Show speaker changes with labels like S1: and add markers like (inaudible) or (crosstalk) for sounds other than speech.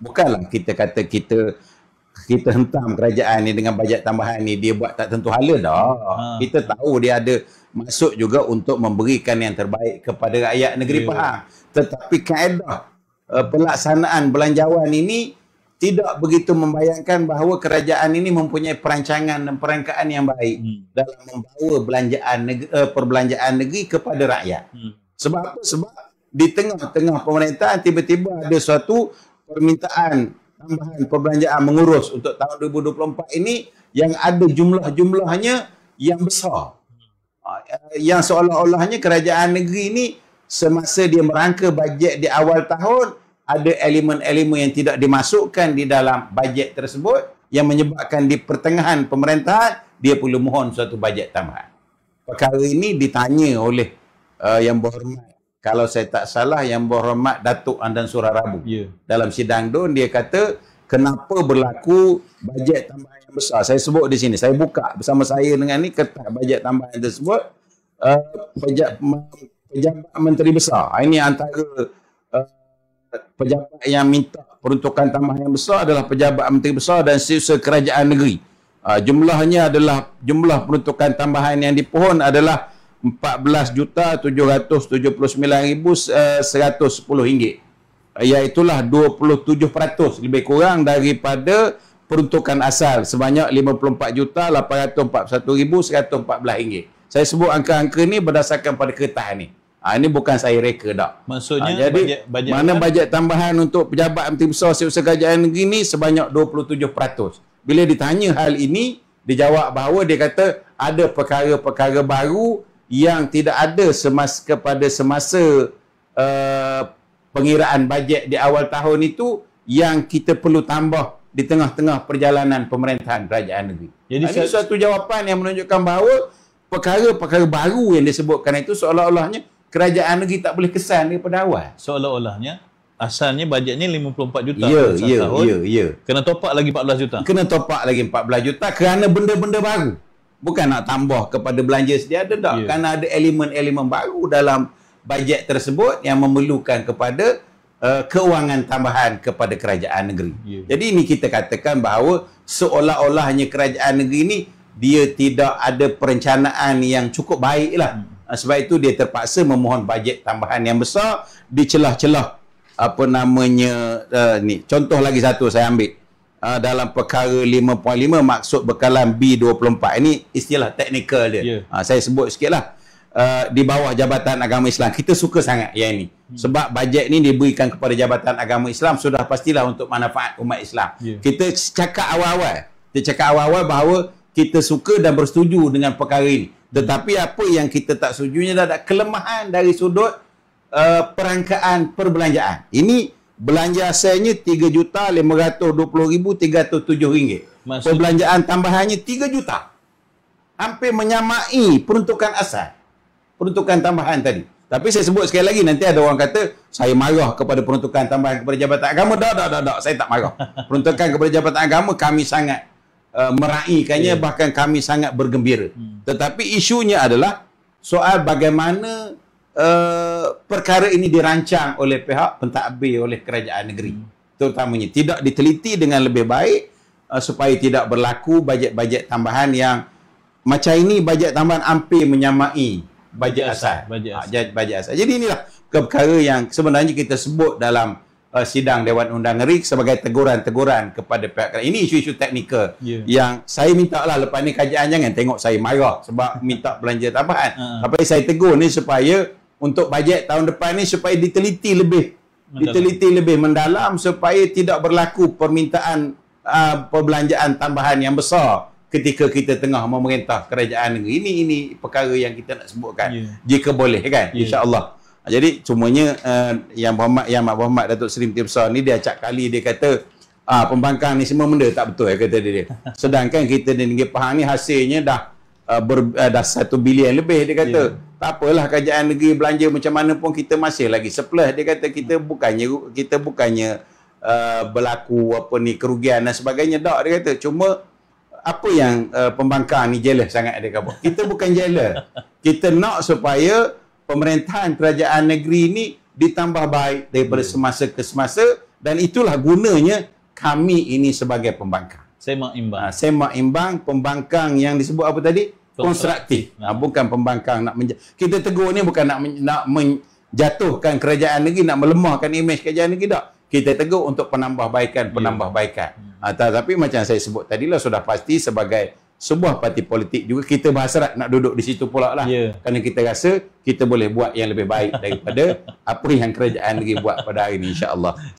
S1: Bukanlah kita kata kita kita hentam kerajaan ni dengan bajet tambahan ni dia buat tak tentu hala dah. Ha. Kita tahu dia ada masuk juga untuk memberikan yang terbaik kepada rakyat negeri yeah. Pahang. Tetapi kaedah uh, pelaksanaan belanjawan ini tidak begitu membayangkan bahawa kerajaan ini mempunyai perancangan dan perangkaan yang baik hmm. dalam membawa belanjaan negeri, uh, perbelanjaan negeri kepada rakyat. Hmm. Sebab apa? Sebab di tengah-tengah pemerintahan tiba-tiba ada suatu permintaan tambahan perbelanjaan mengurus untuk tahun 2024 ini yang ada jumlah-jumlahnya yang besar. Ah, eh, yang seolah-olahnya kerajaan negeri ini semasa dia merangka bajet di awal tahun ada elemen-elemen yang tidak dimasukkan di dalam bajet tersebut yang menyebabkan di pertengahan pemerintahan dia perlu mohon suatu bajet tambahan. Perkara ini ditanya oleh uh, yang berhormat kalau saya tak salah yang berhormat Datuk Andan Surarabu. Yeah. Dalam sidang tu dia kata kenapa berlaku bajet tambahan yang besar. Saya sebut di sini. Saya buka bersama saya dengan ni kertas bajet tambahan tersebut. Uh, pejabat menteri besar. Ah, ini antara uh, pejabat yang minta peruntukan tambahan yang besar adalah pejabat menteri besar dan siusa kerajaan negeri. Uh, jumlahnya adalah jumlah peruntukan tambahan yang dipohon adalah 14,779,110 eh, ringgit. Iaitulah ya, 27% lebih kurang daripada peruntukan asal sebanyak 54,841,114 ringgit. Saya sebut angka-angka ni berdasarkan pada kertas ni. Ha, ini bukan saya reka dah. Maksudnya ha, jadi, bajet, bajet mana apa? bajet tambahan untuk pejabat Menteri Besar Setiausaha Kerajaan Negeri ni sebanyak 27%. Bila ditanya hal ini, dijawab bahawa dia kata ada perkara-perkara baru yang tidak ada semasa kepada semasa uh, pengiraan bajet di awal tahun itu yang kita perlu tambah di tengah-tengah perjalanan pemerintahan kerajaan negeri. Jadi Ini saya... suatu jawapan yang menunjukkan bahawa perkara-perkara baru yang disebutkan itu seolah-olahnya kerajaan negeri tak boleh kesan daripada awal. Seolah-olahnya asalnya bajetnya 54 juta ya, ya, tahun. Ya, ya, ya. Kena topak lagi 14 juta. Kena topak lagi 14 juta kerana benda-benda baru bukan nak tambah kepada belanja sedia ada tak yeah. kerana ada elemen-elemen baru dalam bajet tersebut yang memerlukan kepada uh, eh, keuangan tambahan kepada kerajaan negeri. Yeah. Jadi ini kita katakan bahawa seolah-olahnya kerajaan negeri ini dia tidak ada perencanaan yang cukup baiklah. Hmm. Eh, sebab itu dia terpaksa memohon bajet tambahan yang besar di celah-celah apa namanya uh, ni. Contoh lagi satu saya ambil uh, dalam perkara 5.5 maksud bekalan B24 ini istilah teknikal dia. Yeah. Ya. Uh, saya sebut sikitlah. Uh, di bawah Jabatan Agama Islam kita suka sangat yang ini. Hmm. Sebab bajet ini diberikan kepada Jabatan Agama Islam sudah pastilah untuk manfaat umat Islam. Yeah. Kita cakap awal-awal, kita cakap awal-awal bahawa kita suka dan bersetuju dengan perkara ini. Tetapi apa yang kita tak setuju ni adalah kelemahan dari sudut uh, perangkaan perbelanjaan. Ini belanja asalnya 3 juta ribu 520,307 ringgit.
S2: Perbelanjaan
S1: tambahannya 3 juta. Hampir menyamai peruntukan asal. Peruntukan tambahan tadi. Tapi saya sebut sekali lagi nanti ada orang kata saya marah kepada peruntukan tambahan kepada Jabatan Agama. Dah dah dah dah saya tak marah. (laughs) Peruntukan kepada Jabatan Agama kami sangat uh, eh, meraihkannya yeah. bahkan kami sangat bergembira. Hmm. Tetapi isunya adalah soal bagaimana Eh, perkara ini dirancang oleh pihak pentadbir oleh kerajaan negeri terutamanya tidak diteliti dengan lebih baik uh, supaya tidak berlaku bajet-bajet tambahan yang macam ini bajet tambahan hampir menyamai bajet asal bajet ha, asal, ha, bajet asal. jadi inilah perkara yang sebenarnya kita sebut dalam uh, sidang Dewan Undang RIK sebagai teguran-teguran kepada pihak kerajaan ini isu-isu teknikal yeah. yang saya minta lah lepas ni kerajaan jangan tengok saya marah sebab minta belanja tambahan ha. tapi saya tegur ni supaya untuk bajet tahun depan ni supaya diteliti lebih mendalam. diteliti lebih mendalam supaya tidak berlaku permintaan uh, perbelanjaan tambahan yang besar ketika kita tengah memerintah kerajaan negeri ini ini perkara yang kita nak sebutkan yeah. jika boleh kan yeah. insyaallah ah, jadi semuanya uh, eh, yang Muhammad yang Mak Muhammad Datuk Seri Menteri Besar ni dia acak kali dia kata ah pembangkang ni semua benda tak betul ya kata dia. (laughs) Sedangkan kita di negeri Pahang ni hasilnya dah uh, ber, uh, dah 1 bilion lebih dia kata. Yeah. Tak apalah kerajaan negeri belanja macam mana pun kita masih lagi surplus dia kata kita hmm. bukannya kita bukannya uh, berlaku apa ni kerugian dan sebagainya dak dia kata. Cuma apa yang uh, pembangkang ni jealous sangat dia kata. Kita bukan jealous. (laughs) Kita nak supaya pemerintahan kerajaan negeri ni ditambah baik daripada yeah. semasa ke semasa dan itulah gunanya kami ini sebagai pembangkang. Semak imbang. Ha, semak imbang, pembangkang yang disebut apa tadi? Konstruktif. Ha, bukan pembangkang nak menja- kita tegur ni bukan nak men- nak menjatuhkan kerajaan lagi, nak melemahkan imej kerajaan lagi. tak. Kita tegur untuk penambahbaikan, ya. penambahbaikan. Ha, ya. ah, tetapi macam saya sebut tadilah sudah pasti sebagai sebuah parti politik juga kita berhasrat nak duduk di situ pula lah. Yeah. Kerana kita rasa kita boleh buat yang lebih baik daripada (laughs) apa yang kerajaan lagi buat pada hari ini insyaAllah.